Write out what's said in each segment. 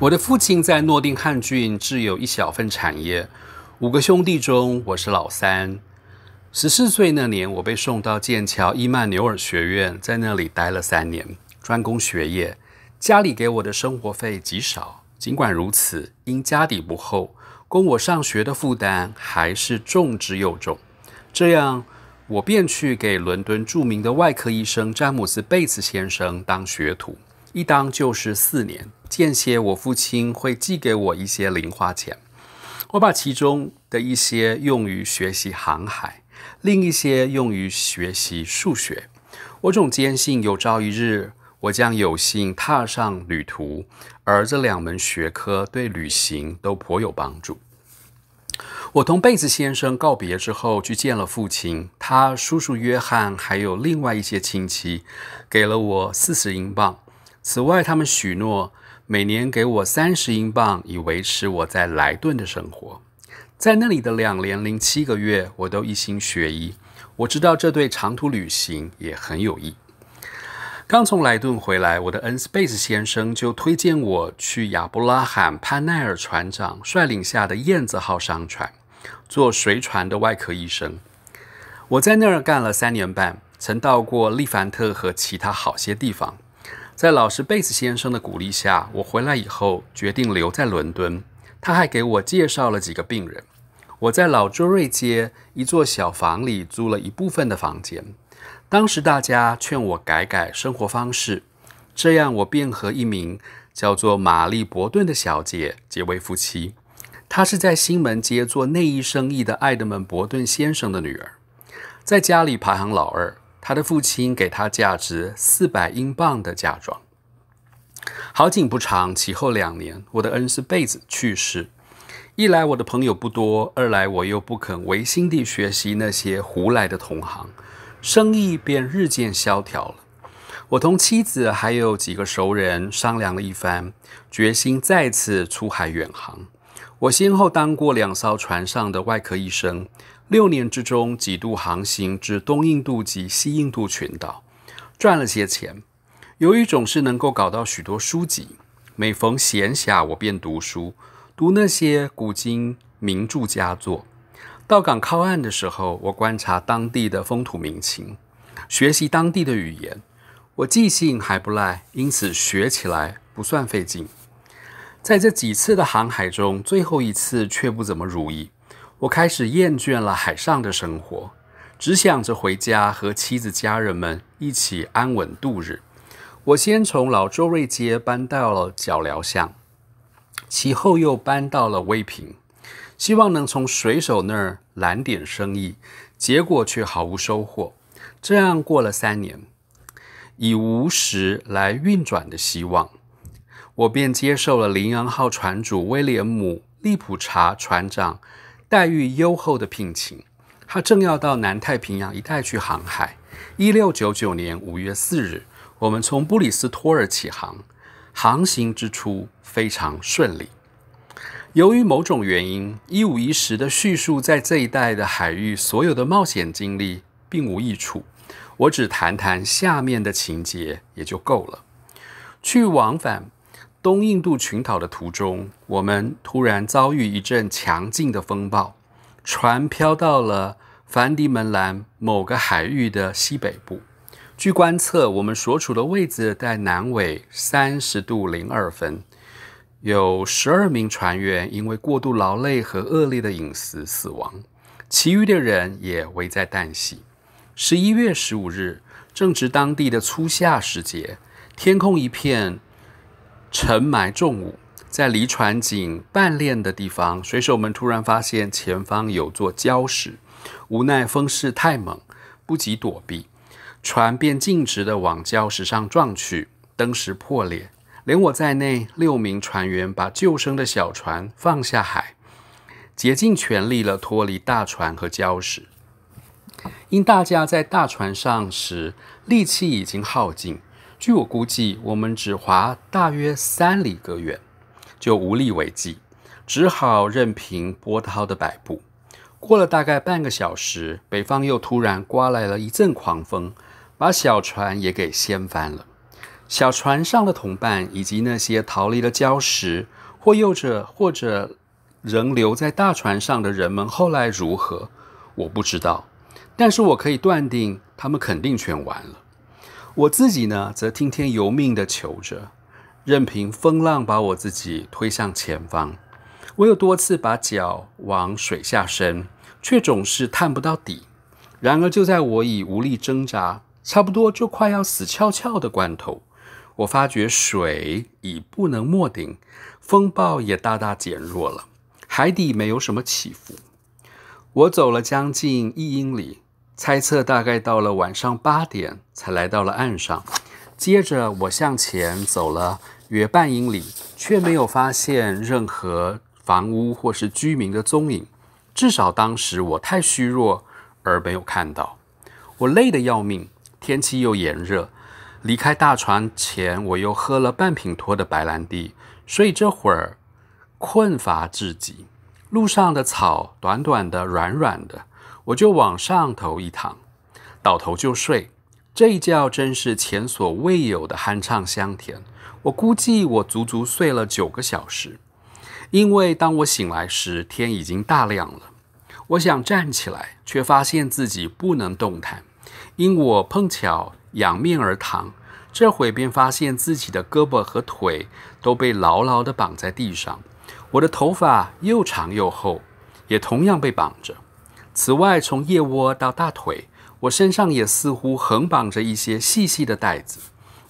我的父亲在诺丁汉郡置有一小份产业，五个兄弟中我是老三。十四岁那年，我被送到剑桥伊曼纽尔学院，在那里待了三年，专攻学业。家里给我的生活费极少，尽管如此，因家底不厚，供我上学的负担还是重之又重。这样，我便去给伦敦著名的外科医生詹姆斯贝茨先生当学徒，一当就是四年。间歇，我父亲会寄给我一些零花钱，我把其中的一些用于学习航海，另一些用于学习数学。我总坚信有朝一日我将有幸踏上旅途，而这两门学科对旅行都颇有帮助。我同贝兹先生告别之后，去见了父亲，他叔叔约翰还有另外一些亲戚，给了我四十英镑。此外，他们许诺。每年给我三十英镑以维持我在莱顿的生活，在那里的两年零七个月，我都一心学医。我知道这对长途旅行也很有益。刚从莱顿回来，我的恩斯贝 e 先生就推荐我去亚伯拉罕·潘奈尔船长率领下的燕子号商船做随船的外科医生。我在那儿干了三年半，曾到过利凡特和其他好些地方。在老师贝斯先生的鼓励下，我回来以后决定留在伦敦。他还给我介绍了几个病人。我在老朱瑞街一座小房里租了一部分的房间。当时大家劝我改改生活方式，这样我便和一名叫做玛丽·伯顿的小姐结为夫妻。她是在新门街做内衣生意的艾德蒙·伯顿先生的女儿，在家里排行老二。他的父亲给他价值四百英镑的嫁妆。好景不长，其后两年，我的恩师贝子去世。一来我的朋友不多，二来我又不肯违心地学习那些胡来的同行，生意便日渐萧条了。我同妻子还有几个熟人商量了一番，决心再次出海远航。我先后当过两艘船上的外科医生。六年之中，几度航行至东印度及西印度群岛，赚了些钱。由于总是能够搞到许多书籍，每逢闲暇，我便读书，读那些古今名著佳作。到港靠岸的时候，我观察当地的风土民情，学习当地的语言。我记性还不赖，因此学起来不算费劲。在这几次的航海中，最后一次却不怎么如意。我开始厌倦了海上的生活，只想着回家和妻子家人们一起安稳度日。我先从老周瑞街搬到了角寮巷，其后又搬到了威平，希望能从水手那儿揽点生意，结果却毫无收获。这样过了三年，以无时来运转的希望，我便接受了林羊号船主威廉姆·利普查船长。待遇优厚的聘请，他正要到南太平洋一带去航海。一六九九年五月四日，我们从布里斯托尔起航，航行之初非常顺利。由于某种原因，一五一十的叙述在这一带的海域所有的冒险经历并无益处，我只谈谈下面的情节也就够了。去往返。东印度群岛的途中，我们突然遭遇一阵强劲的风暴，船漂到了凡迪门兰某个海域的西北部。据观测，我们所处的位置在南纬三十度零二分。有十二名船员因为过度劳累和恶劣的饮食死亡，其余的人也危在旦夕。十一月十五日，正值当地的初夏时节，天空一片。沉埋重物，在离船仅半链的地方，水手们突然发现前方有座礁石，无奈风势太猛，不及躲避，船便径直地往礁石上撞去，登时破裂。连我在内六名船员把救生的小船放下海，竭尽全力了脱离大船和礁石。因大家在大船上时力气已经耗尽。据我估计，我们只划大约三里格远，就无力为继，只好任凭波涛的摆布。过了大概半个小时，北方又突然刮来了一阵狂风，把小船也给掀翻了。小船上的同伴以及那些逃离了礁石或又者或者仍留在大船上的人们，后来如何，我不知道。但是我可以断定，他们肯定全完了。我自己呢，则听天由命地求着，任凭风浪把我自己推向前方。我有多次把脚往水下伸，却总是探不到底。然而，就在我已无力挣扎，差不多就快要死翘翘的关头，我发觉水已不能没顶，风暴也大大减弱了，海底没有什么起伏。我走了将近一英里。猜测大概到了晚上八点才来到了岸上，接着我向前走了约半英里，却没有发现任何房屋或是居民的踪影。至少当时我太虚弱而没有看到。我累得要命，天气又炎热。离开大船前，我又喝了半瓶托的白兰地，所以这会儿困乏至极。路上的草短短的、软软的。我就往上头一躺，倒头就睡。这一觉真是前所未有的酣畅香甜。我估计我足足睡了九个小时，因为当我醒来时，天已经大亮了。我想站起来，却发现自己不能动弹，因我碰巧仰面而躺。这会便发现自己的胳膊和腿都被牢牢的绑在地上，我的头发又长又厚，也同样被绑着。此外，从腋窝到大腿，我身上也似乎横绑着一些细细的带子。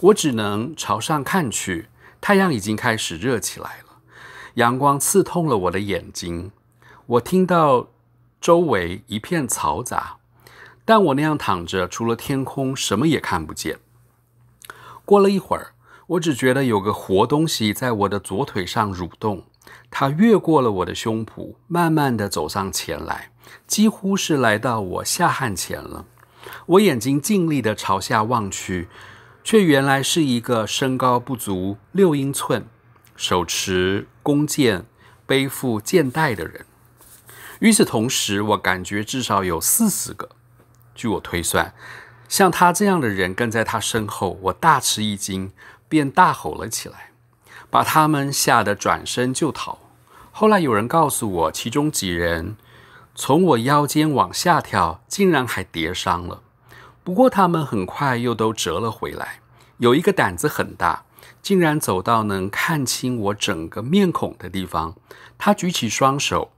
我只能朝上看去，太阳已经开始热起来了，阳光刺痛了我的眼睛。我听到周围一片嘈杂，但我那样躺着，除了天空，什么也看不见。过了一会儿，我只觉得有个活东西在我的左腿上蠕动。他越过了我的胸脯，慢慢地走上前来，几乎是来到我下汗前了。我眼睛尽力地朝下望去，却原来是一个身高不足六英寸、手持弓箭、背负箭袋的人。与此同时，我感觉至少有四十个。据我推算，像他这样的人跟在他身后，我大吃一惊，便大吼了起来。把他们吓得转身就逃。后来有人告诉我，其中几人从我腰间往下跳，竟然还跌伤了。不过他们很快又都折了回来。有一个胆子很大，竟然走到能看清我整个面孔的地方。他举起双手，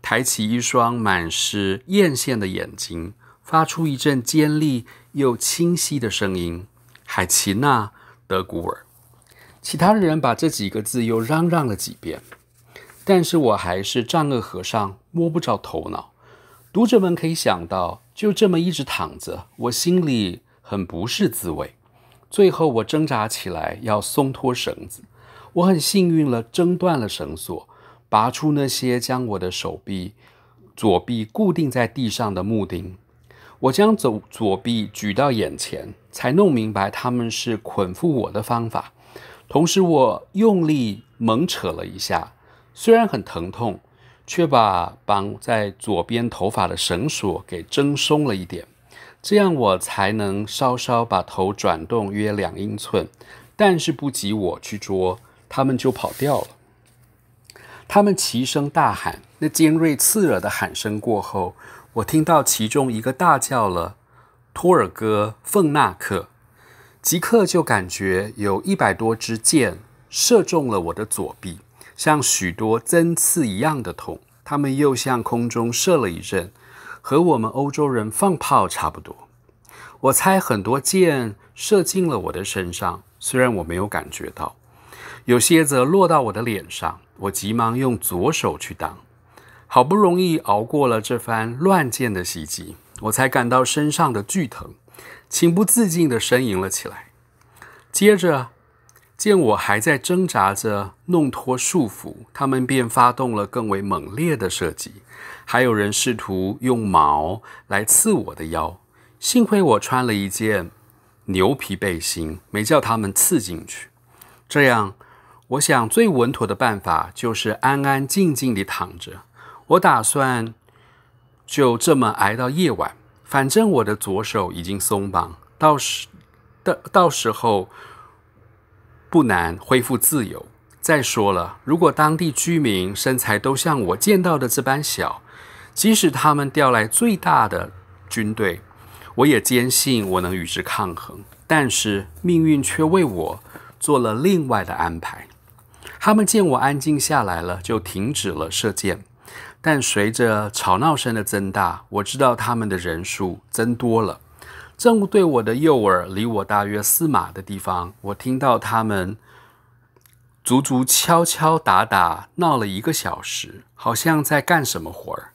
抬起一双满是艳羡的眼睛，发出一阵尖利又清晰的声音：“海奇娜·德古尔。”其他的人把这几个字又嚷嚷了几遍，但是我还是丈二和尚摸不着头脑。读者们可以想到，就这么一直躺着，我心里很不是滋味。最后我挣扎起来要松脱绳子，我很幸运了，挣断了绳索，拔出那些将我的手臂左臂固定在地上的木钉。我将左左臂举到眼前，才弄明白他们是捆缚我的方法。同时，我用力猛扯了一下，虽然很疼痛，却把绑在左边头发的绳索给挣松了一点，这样我才能稍稍把头转动约两英寸。但是不及我去捉，他们就跑掉了。他们齐声大喊，那尖锐刺耳的喊声过后，我听到其中一个大叫了：“托尔哥·奉纳克。”即刻就感觉有一百多支箭射中了我的左臂，像许多针刺一样的痛。他们又向空中射了一阵，和我们欧洲人放炮差不多。我猜很多箭射进了我的身上，虽然我没有感觉到。有些则落到我的脸上，我急忙用左手去挡。好不容易熬过了这番乱箭的袭击，我才感到身上的剧疼。情不自禁地呻吟了起来。接着，见我还在挣扎着弄脱束缚，他们便发动了更为猛烈的射击。还有人试图用矛来刺我的腰，幸亏我穿了一件牛皮背心，没叫他们刺进去。这样，我想最稳妥的办法就是安安静静地躺着。我打算就这么挨到夜晚。反正我的左手已经松绑，到时到到时候不难恢复自由。再说了，如果当地居民身材都像我见到的这般小，即使他们调来最大的军队，我也坚信我能与之抗衡。但是命运却为我做了另外的安排，他们见我安静下来了，就停止了射箭。但随着吵闹声的增大，我知道他们的人数增多了。正对我的右耳，离我大约四码的地方，我听到他们足足敲敲打打闹了一个小时，好像在干什么活儿。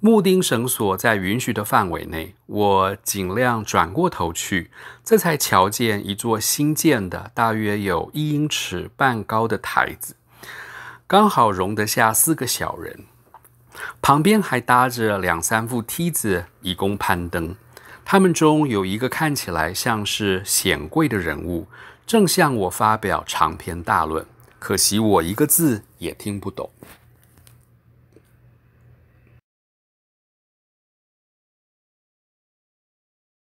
木钉绳索在允许的范围内，我尽量转过头去，这才瞧见一座新建的、大约有一英尺半高的台子，刚好容得下四个小人。旁边还搭着两三副梯子，以供攀登。他们中有一个看起来像是显贵的人物，正向我发表长篇大论。可惜我一个字也听不懂。